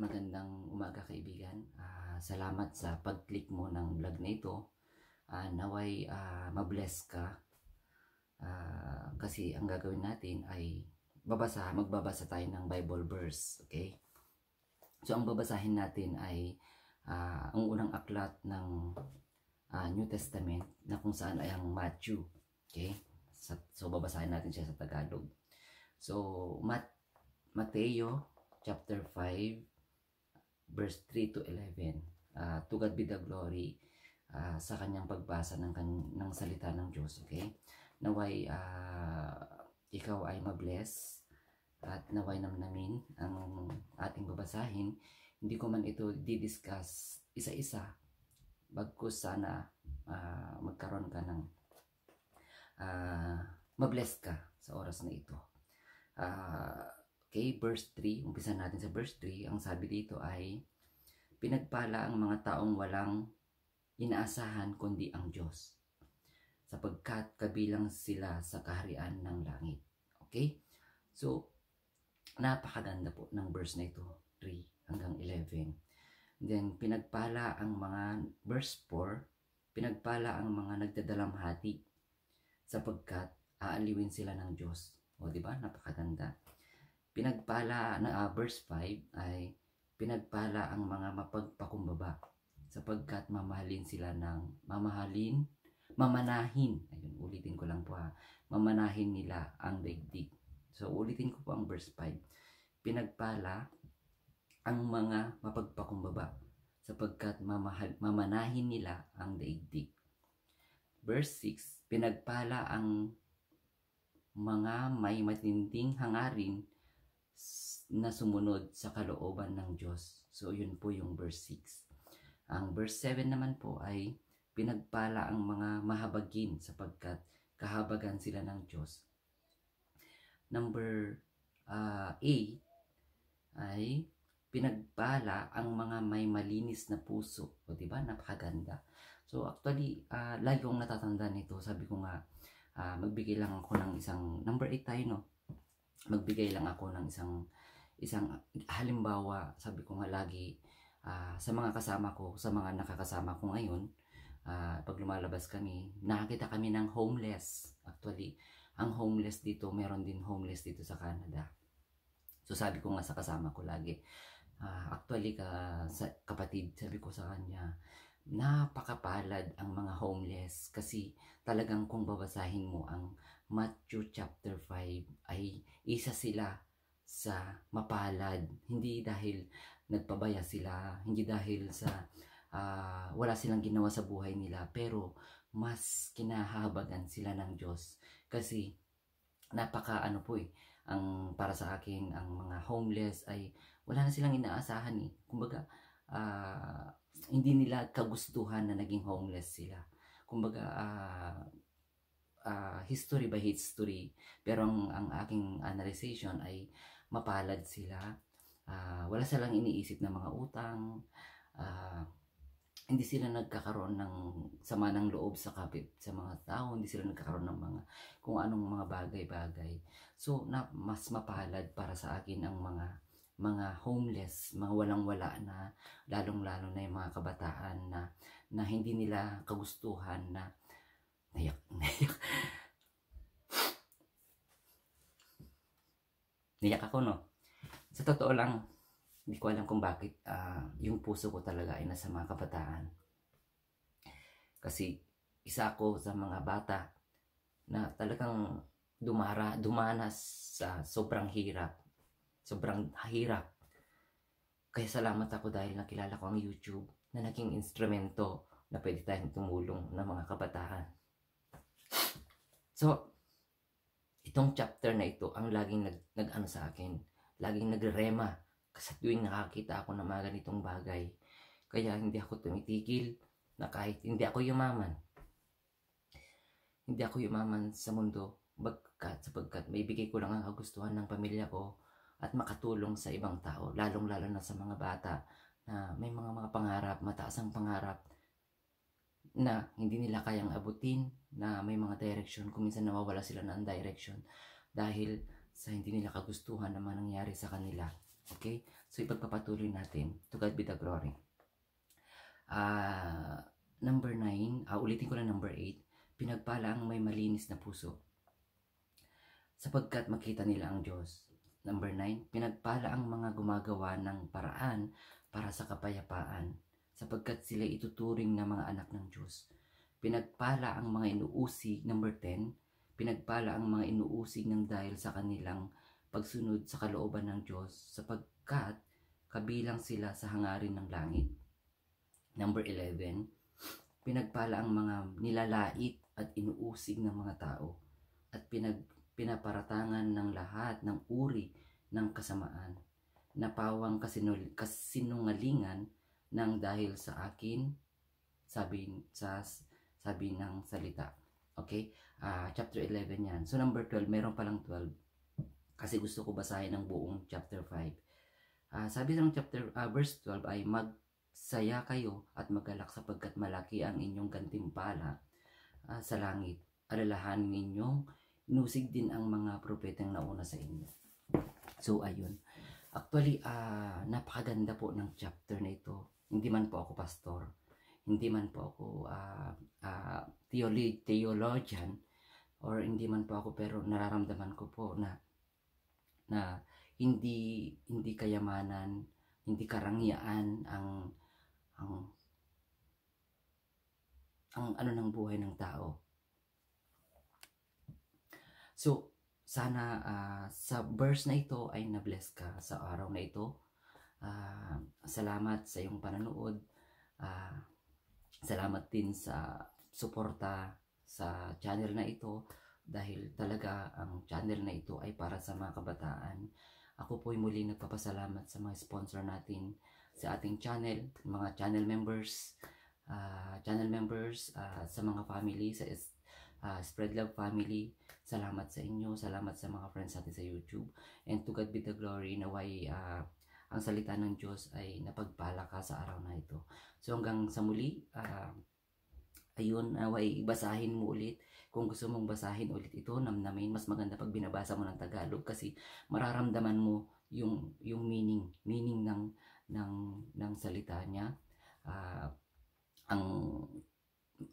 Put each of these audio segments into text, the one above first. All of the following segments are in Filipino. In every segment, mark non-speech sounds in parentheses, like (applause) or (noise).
magandang umaga kaibigan. Uh, salamat sa pag-click mo ng vlog na ito. Uh, naway uh, mabless ka. Uh, kasi ang gagawin natin ay babasa, magbabasa tayo ng Bible verse. Okay? So ang babasahin natin ay uh, ang unang aklat ng uh, New Testament na kung saan ay ang Matthew. Okay? So, so babasahin natin siya sa Tagalog. So Mat Mateo chapter 5 verse 3 to 11. Uh, ah, to God be the glory uh, sa kanyang pagbasa ng, kan ng salita ng Diyos. Okay? Naway uh, ikaw ay mabless at naway namin ang ating babasahin. Hindi ko man ito didiscuss isa-isa. Bagkus sana uh, magkaroon ka ng uh, mabless ka sa oras na ito. Uh, Kay verse 3, umpisa natin sa verse 3, ang sabi dito ay, Pinagpala ang mga taong walang inaasahan kundi ang Diyos, sapagkat kabilang sila sa kaharian ng langit. Okay? So, napakaganda po ng verse na ito, 3 hanggang 11. Then, pinagpala ang mga, verse 4, pinagpala ang mga nagdadalamhati, sapagkat aaliwin sila ng Diyos. O, di ba? Napakaganda. Pinagpala na uh, verse 5 ay pinagpala ang mga mapagpakumbaba sapagkat mamahalin sila ng mamahalin, mamanahin. Ayun, ulitin ko lang po ha. Ah. Mamanahin nila ang daigdig. So ulitin ko po ang verse 5. Pinagpala ang mga mapagpakumbaba sapagkat mamahal, mamanahin nila ang daigdig. Verse 6, pinagpala ang mga may matinding hangarin na sumunod sa kalooban ng Diyos. So, yun po yung verse 6. Ang verse 7 naman po ay pinagpala ang mga mahabagin sapagkat kahabagan sila ng Diyos. Number uh, ah, 8 ay pinagpala ang mga may malinis na puso. O, diba? Napakaganda. So, actually, uh, lagi kong natatanda nito. Sabi ko nga, uh, magbigay lang ako ng isang number 8 tayo, no? magbigay lang ako ng isang isang halimbawa, sabi ko nga lagi uh, sa mga kasama ko, sa mga nakakasama ko ngayon, uh, pag lumalabas kami, nakakita kami ng homeless. Actually, ang homeless dito, meron din homeless dito sa Canada. So sabi ko nga sa kasama ko lagi, uh, actually ka, sa, kapatid, sabi ko sa kanya, napakapalad ang mga homeless kasi talagang kung babasahin mo ang Matthew chapter 5 ay isa sila sa mapalad. Hindi dahil nagpabaya sila, hindi dahil sa uh, wala silang ginawa sa buhay nila pero mas kinahabagan sila ng Diyos kasi napaka ano po eh ang para sa akin ang mga homeless ay wala na silang inaasahan eh kumbaga uh, hindi nila kagustuhan na naging homeless sila. Kumbaga, uh, uh, history by history. Pero ang, ang aking analyzation ay mapalad sila. Uh, wala silang iniisip ng mga utang. Uh, hindi sila nagkakaroon ng sama ng loob sa kapit sa mga tao, hindi sila nagkakaroon ng mga kung anong mga bagay-bagay. So na, mas mapalad para sa akin ang mga mga homeless, mga walang-wala na, lalong-lalo na yung mga kabataan na, na hindi nila kagustuhan na, nayak, (laughs) nayak. nayak ako, no? Sa totoo lang, hindi ko alam kung bakit uh, yung puso ko talaga ay nasa mga kabataan. Kasi isa ako sa mga bata na talagang dumara, dumanas sa sobrang hirap Sobrang hirap. Kaya salamat ako dahil nakilala ko ang YouTube na naging instrumento na pwede tayong tumulong ng mga kabataan. So, itong chapter na ito ang laging nag, nag ano sa akin. Laging nagrema kasi tuwing nakakita ako ng mga ganitong bagay. Kaya hindi ako tumitigil na kahit hindi ako yumaman. Hindi ako yumaman sa mundo bagkat sapagkat maibigay ko lang ang agustuhan ng pamilya ko at makatulong sa ibang tao, lalong-lalo na sa mga bata na may mga mga pangarap, mataas ang pangarap na hindi nila kayang abutin, na may mga direction, kung minsan nawawala sila ng direction dahil sa hindi nila kagustuhan na nangyari sa kanila. Okay? So, ipagpapatuloy natin. To God be the glory. Uh, number 9, uh, ah, ulitin ko na number 8, pinagpala ang may malinis na puso sapagkat makita nila ang Diyos Number 9, pinagpala ang mga gumagawa ng paraan para sa kapayapaan sapagkat sila ituturing na mga anak ng Diyos. Pinagpala ang mga inuusig, number 10, pinagpala ang mga inuusig ng dahil sa kanilang pagsunod sa kalooban ng Diyos sapagkat kabilang sila sa hangarin ng langit. Number 11, pinagpala ang mga nilalait at inuusig ng mga tao at pinag pinaparatangan ng lahat ng uri ng kasamaan, napawang kasinul- kasinungalingan ng dahil sa akin, sabi, sa, sabi ng salita. Okay? Uh, chapter 11 yan. So number 12, meron pa lang 12. Kasi gusto ko basahin ang buong chapter 5. Uh, ah, sabi ng chapter uh, verse 12 ay magsaya kayo at magalak sapagkat malaki ang inyong gantimpala uh, sa langit. alalahanin ninyong nusig din ang mga propetang nauna sa inyo. So, ayun. Actually, uh, napakaganda po ng chapter na ito. Hindi man po ako pastor. Hindi man po ako uh, ah, uh, ah, theolo theologian or hindi man po ako pero nararamdaman ko po na na hindi hindi kayamanan, hindi karangyaan ang ang ang ano ng buhay ng tao So, sana uh, sa verse na ito ay nabless ka sa araw na ito. Uh, salamat sa iyong pananood. Uh, ah, salamat din sa suporta sa channel na ito dahil talaga ang channel na ito ay para sa mga kabataan. Ako po ay muli nagpapasalamat sa mga sponsor natin sa ating channel, mga channel members, uh, channel members, uh, sa mga family, sa uh, Spread Love Family. Salamat sa inyo. Salamat sa mga friends natin sa YouTube. And to God be the glory na why uh, ah, ang salita ng Diyos ay napagpala ka sa araw na ito. So hanggang sa muli, uh, ayun, uh, why basahin mo ulit. Kung gusto mong basahin ulit ito, namnamin, mas maganda pag binabasa mo ng Tagalog kasi mararamdaman mo yung yung meaning, meaning ng ng ng salita niya. Uh, ang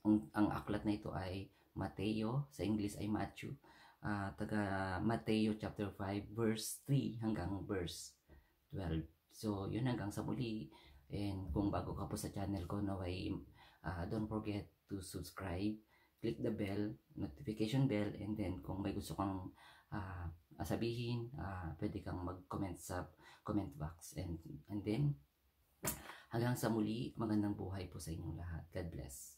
ang, ang aklat na ito ay Mateo, sa English ay Matthew, uh, taga Mateo chapter 5 verse 3 hanggang verse 12. So, yun hanggang sa muli. And kung bago ka po sa channel ko, naway, uh, ah, don't forget to subscribe, click the bell, notification bell, and then kung may gusto kang uh, sabihin, uh, pwede kang mag-comment sa comment box. And, and then, hanggang sa muli, magandang buhay po sa inyong lahat. God bless.